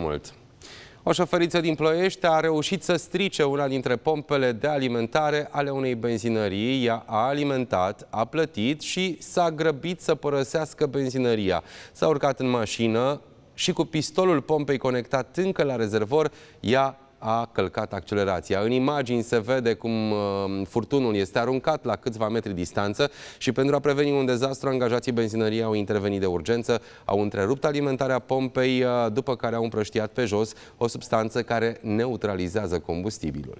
mult. O șoferiță din Ploiești a reușit să strice una dintre pompele de alimentare ale unei benzinării. Ea a alimentat, a plătit și s-a grăbit să părăsească benzinăria. S-a urcat în mașină și cu pistolul pompei conectat încă la rezervor, ea a călcat accelerația. În imagini se vede cum uh, furtunul este aruncat la câțiva metri distanță și pentru a preveni un dezastru, angajații benzinării au intervenit de urgență, au întrerupt alimentarea pompei, uh, după care au împrăștiat pe jos o substanță care neutralizează combustibilul.